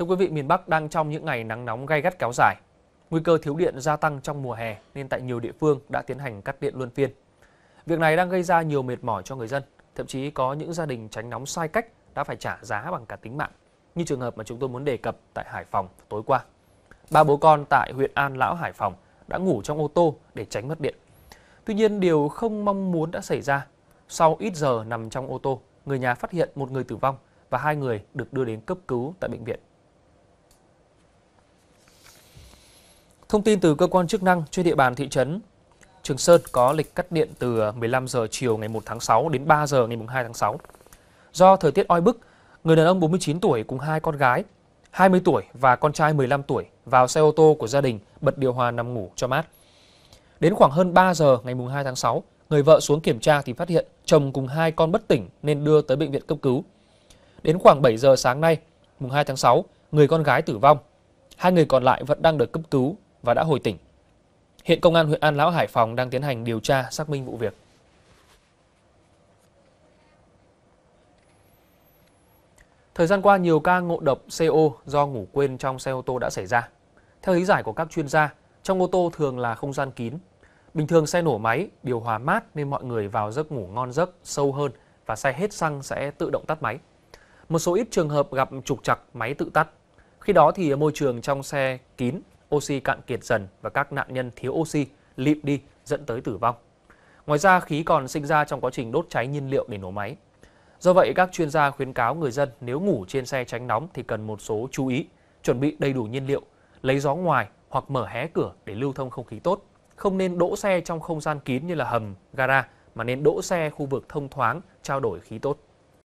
Thưa quý vị, miền Bắc đang trong những ngày nắng nóng gay gắt kéo dài. Nguy cơ thiếu điện gia tăng trong mùa hè nên tại nhiều địa phương đã tiến hành cắt điện luân phiên. Việc này đang gây ra nhiều mệt mỏi cho người dân, thậm chí có những gia đình tránh nóng sai cách đã phải trả giá bằng cả tính mạng, như trường hợp mà chúng tôi muốn đề cập tại Hải Phòng tối qua. Ba bố con tại huyện An Lão Hải Phòng đã ngủ trong ô tô để tránh mất điện. Tuy nhiên, điều không mong muốn đã xảy ra. Sau ít giờ nằm trong ô tô, người nhà phát hiện một người tử vong và hai người được đưa đến cấp cứu tại bệnh viện. Thông tin từ cơ quan chức năng trên địa bàn thị trấn Trường Sơn có lịch cắt điện từ 15 ờ, giờ chiều ngày 1 tháng 6 đến 3 giờ ngày 2 tháng 6. Do thời tiết oi bức, người đàn ông 49 tuổi cùng hai con gái 20 tuổi và con trai 15 tuổi vào xe ô tô của gia đình bật điều hòa nằm ngủ cho mát. Đến khoảng hơn 3 giờ ngày 2 tháng 6, người vợ xuống kiểm tra thì phát hiện chồng cùng hai con bất tỉnh nên đưa tới bệnh viện cấp cứu. Đến khoảng 7 giờ sáng nay, mùng 2 tháng 6, người con gái tử vong. Hai người còn lại vẫn đang được cấp cứu và đã hồi tỉnh. Hiện Công an huyện An Lão Hải Phòng đang tiến hành điều tra xác minh vụ việc. Thời gian qua, nhiều ca ngộ độc CO do ngủ quên trong xe ô tô đã xảy ra. Theo lý giải của các chuyên gia, trong ô tô thường là không gian kín. Bình thường xe nổ máy, điều hòa mát nên mọi người vào giấc ngủ ngon giấc sâu hơn và xe hết xăng sẽ tự động tắt máy. Một số ít trường hợp gặp trục trặc máy tự tắt. Khi đó thì môi trường trong xe kín oxy cạn kiệt dần và các nạn nhân thiếu oxy, lịm đi dẫn tới tử vong. Ngoài ra, khí còn sinh ra trong quá trình đốt cháy nhiên liệu để nổ máy. Do vậy, các chuyên gia khuyến cáo người dân nếu ngủ trên xe tránh nóng thì cần một số chú ý, chuẩn bị đầy đủ nhiên liệu, lấy gió ngoài hoặc mở hé cửa để lưu thông không khí tốt. Không nên đỗ xe trong không gian kín như là hầm, gara mà nên đỗ xe khu vực thông thoáng, trao đổi khí tốt.